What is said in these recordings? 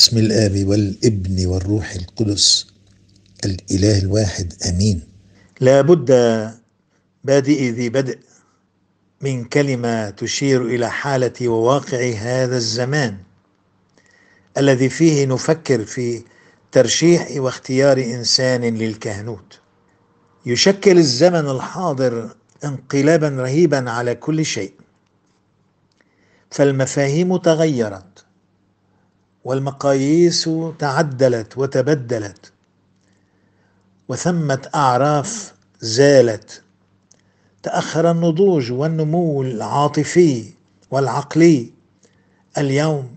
بسم الاب والابن والروح القدس الاله الواحد امين لا بد بادئ ذي بدء من كلمه تشير الى حاله وواقع هذا الزمان الذي فيه نفكر في ترشيح واختيار انسان للكهنوت يشكل الزمن الحاضر انقلابا رهيبا على كل شيء فالمفاهيم تغيرت والمقاييس تعدلت وتبدلت وثمة أعراف زالت تأخر النضوج والنمو العاطفي والعقلي اليوم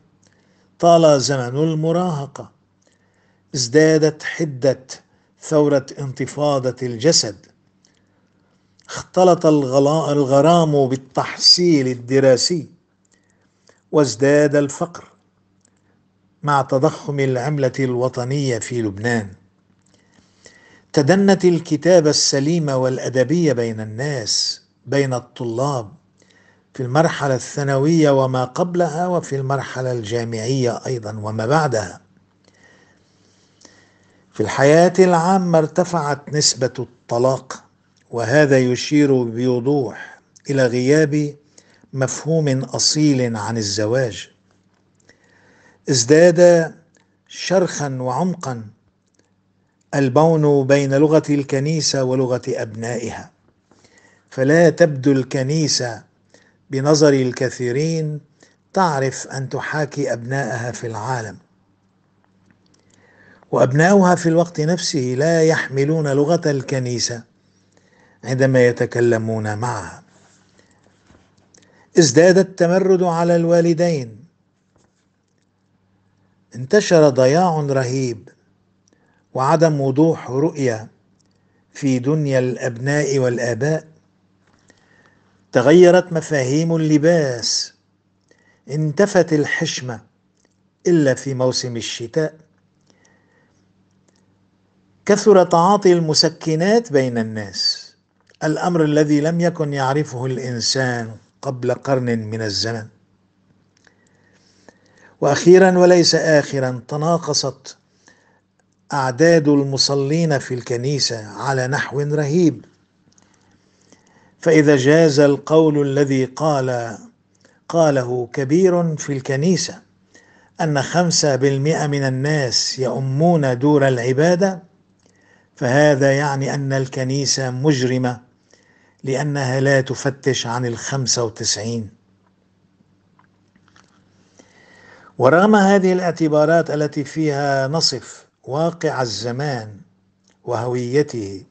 طال زمن المراهقة ازدادت حدة ثورة انتفاضة الجسد اختلط الغرام بالتحصيل الدراسي وازداد الفقر مع تضخم العملة الوطنية في لبنان تدنت الكتابة السليمة والأدبية بين الناس بين الطلاب في المرحلة الثانوية وما قبلها وفي المرحلة الجامعية أيضا وما بعدها في الحياة العامة ارتفعت نسبة الطلاق وهذا يشير بوضوح إلى غياب مفهوم أصيل عن الزواج ازداد شرخا وعمقا البون بين لغه الكنيسه ولغه ابنائها فلا تبدو الكنيسه بنظر الكثيرين تعرف ان تحاكي ابنائها في العالم وابناؤها في الوقت نفسه لا يحملون لغه الكنيسه عندما يتكلمون معها ازداد التمرد على الوالدين انتشر ضياع رهيب وعدم وضوح رؤيه في دنيا الابناء والاباء تغيرت مفاهيم اللباس انتفت الحشمه الا في موسم الشتاء كثر تعاطي المسكنات بين الناس الامر الذي لم يكن يعرفه الانسان قبل قرن من الزمن واخيرا وليس اخرا تناقصت اعداد المصلين في الكنيسه على نحو رهيب فاذا جاز القول الذي قال قاله كبير في الكنيسه ان خمسه بالمئه من الناس يؤمون دور العباده فهذا يعني ان الكنيسه مجرمه لانها لا تفتش عن الخمسه وتسعين ورغم هذه الاعتبارات التي فيها نصف واقع الزمان وهويته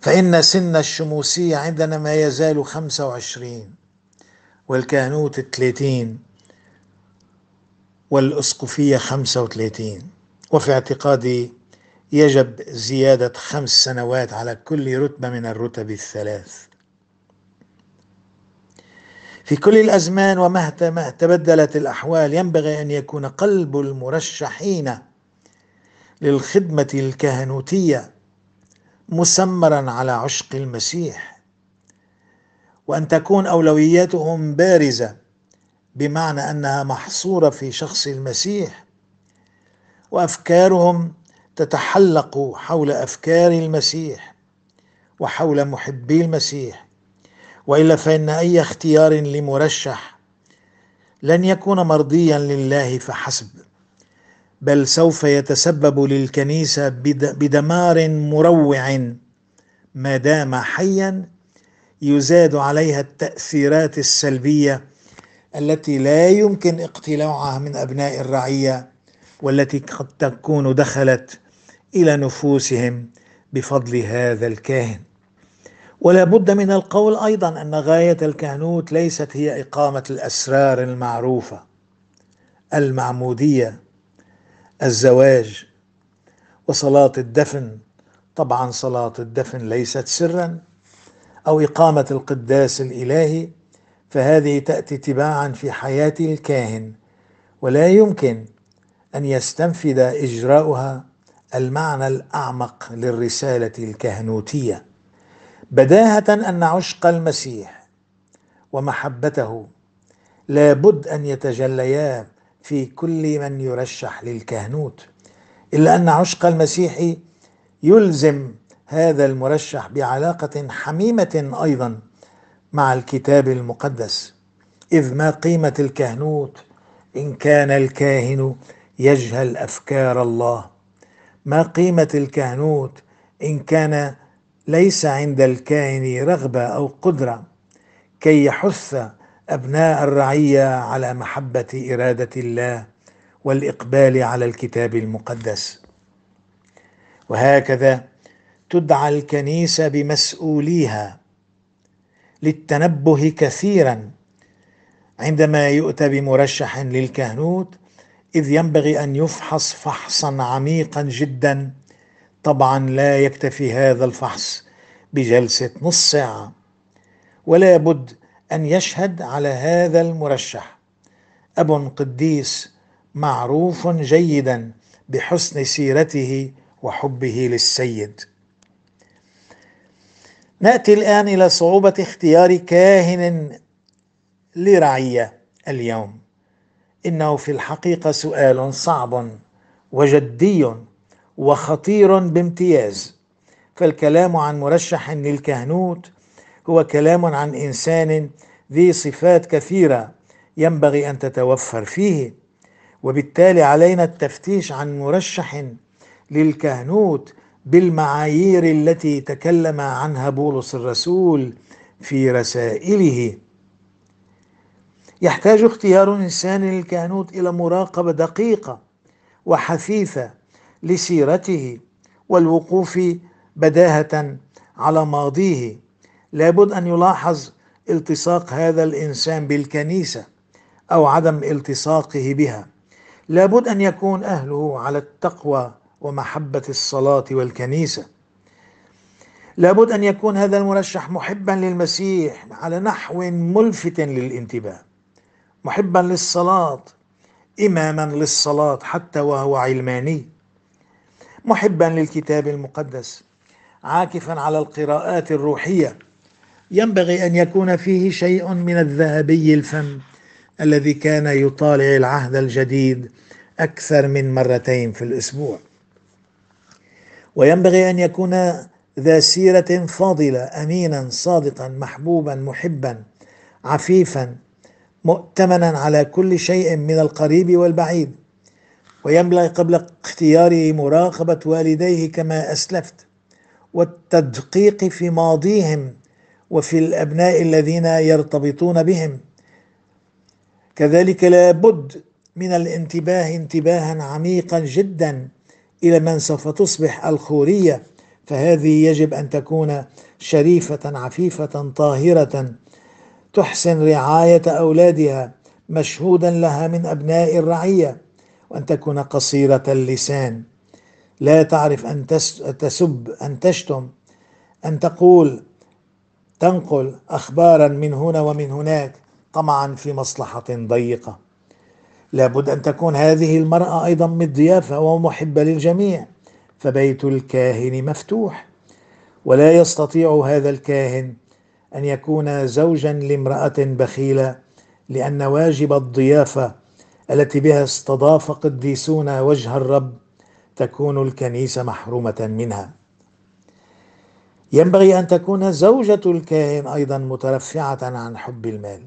فإن سن الشموسية عندنا ما يزال 25 والكهنوت 30 والأسقفية 35 وفي اعتقادي يجب زيادة خمس سنوات على كل رتبة من الرتب الثلاث في كل الأزمان ومهما تبدلت الأحوال ينبغي أن يكون قلب المرشحين للخدمة الكهنوتية مسمرا على عشق المسيح وأن تكون أولوياتهم بارزة بمعنى أنها محصورة في شخص المسيح وأفكارهم تتحلق حول أفكار المسيح وحول محبي المسيح والا فان اي اختيار لمرشح لن يكون مرضيا لله فحسب بل سوف يتسبب للكنيسه بدمار مروع ما دام حيا يزاد عليها التاثيرات السلبيه التي لا يمكن اقتلاعها من ابناء الرعيه والتي قد تكون دخلت الى نفوسهم بفضل هذا الكاهن ولا بد من القول ايضا ان غايه الكهنوت ليست هي اقامه الاسرار المعروفه المعموديه الزواج وصلاه الدفن طبعا صلاه الدفن ليست سرا او اقامه القداس الالهي فهذه تاتي تباعا في حياه الكاهن ولا يمكن ان يستنفد اجراؤها المعنى الاعمق للرساله الكهنوتيه بداهة أن عشق المسيح ومحبته لابد أن يتجليا في كل من يرشح للكهنوت إلا أن عشق المسيح يلزم هذا المرشح بعلاقة حميمة أيضا مع الكتاب المقدس إذ ما قيمة الكهنوت إن كان الكاهن يجهل أفكار الله ما قيمة الكهنوت إن كان ليس عند الكائن رغبه او قدره كي يحث ابناء الرعيه على محبه اراده الله والاقبال على الكتاب المقدس وهكذا تدعى الكنيسه بمسؤوليها للتنبه كثيرا عندما يؤتى بمرشح للكهنوت اذ ينبغي ان يفحص فحصا عميقا جدا طبعا لا يكتفي هذا الفحص بجلسة نص ساعة ولا بد أن يشهد على هذا المرشح أب قديس معروف جيدا بحسن سيرته وحبه للسيد ناتي الان الى صعوبه اختيار كاهن لرعيه اليوم انه في الحقيقه سؤال صعب وجدي وخطير بامتياز فالكلام عن مرشح للكهنوت هو كلام عن انسان ذي صفات كثيره ينبغي ان تتوفر فيه وبالتالي علينا التفتيش عن مرشح للكهنوت بالمعايير التي تكلم عنها بولس الرسول في رسائله يحتاج اختيار انسان للكهنوت الى مراقبه دقيقه وحثيثه لسيرته والوقوف بداهة على ماضيه لابد أن يلاحظ التصاق هذا الإنسان بالكنيسة أو عدم التصاقه بها لابد أن يكون أهله على التقوى ومحبة الصلاة والكنيسة لابد أن يكون هذا المرشح محبا للمسيح على نحو ملفت للانتباه محبا للصلاة إماما للصلاة حتى وهو علماني محبا للكتاب المقدس عاكفا على القراءات الروحيه ينبغي ان يكون فيه شيء من الذهبي الفم الذي كان يطالع العهد الجديد اكثر من مرتين في الاسبوع وينبغي ان يكون ذا سيره فاضله امينا صادقا محبوبا محبا عفيفا مؤتمنا على كل شيء من القريب والبعيد وينبغي قبل اختياره مراقبة والديه كما أسلفت والتدقيق في ماضيهم وفي الأبناء الذين يرتبطون بهم كذلك لابد من الانتباه انتباها عميقا جدا إلى من سوف تصبح الخورية فهذه يجب أن تكون شريفة عفيفة طاهرة تحسن رعاية أولادها مشهودا لها من أبناء الرعية وأن تكون قصيرة اللسان لا تعرف أن تسب أن تشتم أن تقول تنقل أخبارا من هنا ومن هناك طمعا في مصلحة ضيقة لابد أن تكون هذه المرأة أيضا مضيافة ومحبة للجميع فبيت الكاهن مفتوح ولا يستطيع هذا الكاهن أن يكون زوجا لامرأة بخيلة لأن واجب الضيافة التي بها استضاف قديسون وجه الرب تكون الكنيسة محرومة منها ينبغي أن تكون زوجة الكاهن أيضا مترفعة عن حب المال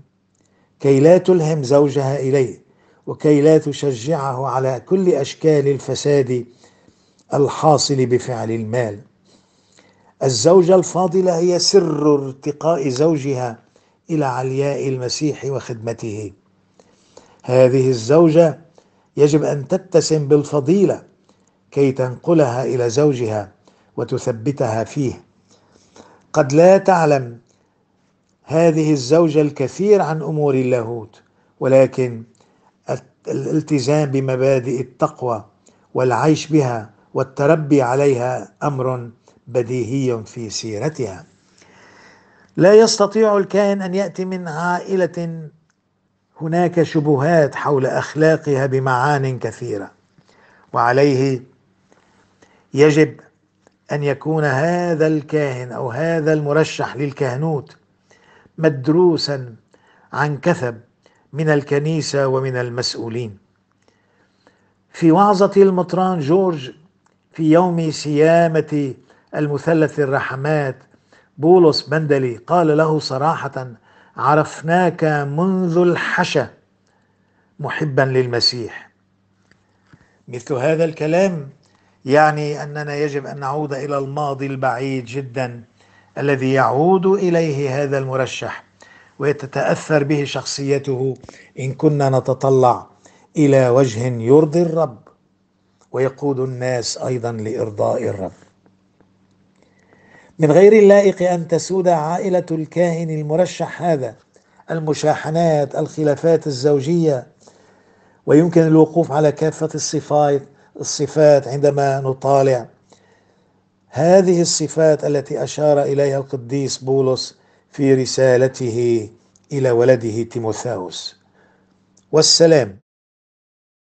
كي لا تلهم زوجها إليه وكي لا تشجعه على كل أشكال الفساد الحاصل بفعل المال الزوجة الفاضلة هي سر ارتقاء زوجها إلى علياء المسيح وخدمته هذه الزوجة يجب أن تتسم بالفضيلة كي تنقلها إلى زوجها وتثبتها فيه قد لا تعلم هذه الزوجة الكثير عن أمور اللاهوت ولكن الالتزام بمبادئ التقوى والعيش بها والتربي عليها أمر بديهي في سيرتها لا يستطيع الكاهن أن يأتي من عائلة هناك شبهات حول اخلاقها بمعان كثيره وعليه يجب ان يكون هذا الكاهن او هذا المرشح للكهنوت مدروسا عن كثب من الكنيسه ومن المسؤولين في وعظه المطران جورج في يوم سيامه المثلث الرحمات بولس بندلي قال له صراحه عرفناك منذ الحشا محبا للمسيح مثل هذا الكلام يعني اننا يجب ان نعود الى الماضي البعيد جدا الذي يعود اليه هذا المرشح ويتتاثر به شخصيته ان كنا نتطلع الى وجه يرضي الرب ويقود الناس ايضا لارضاء الرب من غير اللائق أن تسود عائلة الكاهن المرشح هذا المشاحنات الخلافات الزوجية ويمكن الوقوف على كافة الصفات الصفات عندما نطالع هذه الصفات التي أشار إليها القديس بولس في رسالته إلى ولده تيموثاوس والسلام